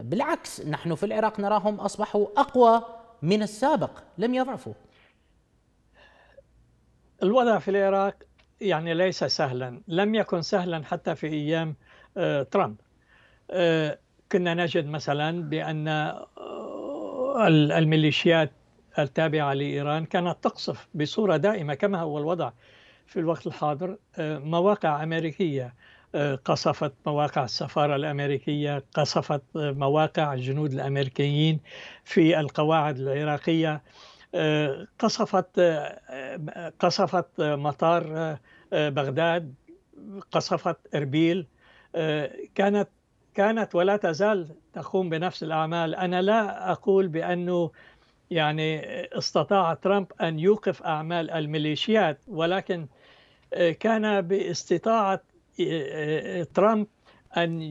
بالعكس نحن في العراق نراهم أصبحوا أقوى من السابق لم يضعفوا الوضع في العراق يعني ليس سهلا لم يكن سهلا حتى في أيام آه، ترامب آه، كنا نجد مثلا بأن آه، الميليشيات التابعة لإيران كانت تقصف بصورة دائمة كما هو الوضع في الوقت الحاضر مواقع أمريكية قصفت مواقع السفارة الأمريكية قصفت مواقع الجنود الأمريكيين في القواعد العراقية قصفت قصفت مطار بغداد قصفت اربيل كانت كانت ولا تزال تقوم بنفس الاعمال انا لا اقول بانه يعني استطاع ترامب ان يوقف اعمال الميليشيات ولكن كان باستطاعه ترامب أن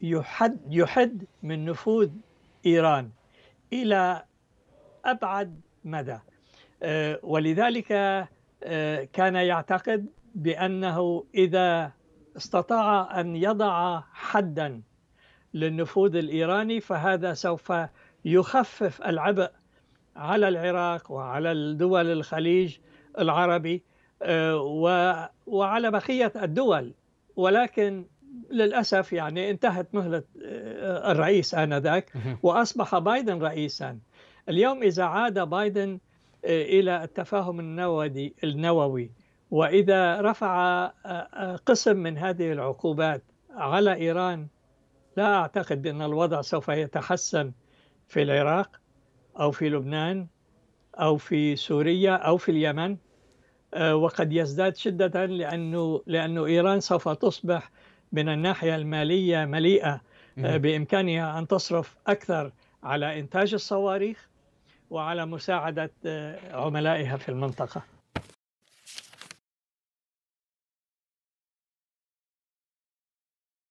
يحد, يحد من نفوذ إيران إلى أبعد مدى آه، ولذلك آه، كان يعتقد بأنه إذا استطاع أن يضع حدا للنفوذ الإيراني فهذا سوف يخفف العبء على العراق وعلى الدول الخليج العربي آه، وعلى بقية الدول ولكن للأسف يعني انتهت مهلة آه، الرئيس آنذاك وأصبح بايدن رئيسا اليوم إذا عاد بايدن آه، إلى التفاهم النووي النووي وإذا رفع آه، قسم من هذه العقوبات على إيران لا أعتقد بأن الوضع سوف يتحسن في العراق أو في لبنان أو في سوريا أو في اليمن آه، وقد يزداد شدة لأنه, لأنه إيران سوف تصبح من الناحية المالية مليئة آه، بإمكانها أن تصرف أكثر على إنتاج الصواريخ وعلى مساعدة آه، عملائها في المنطقة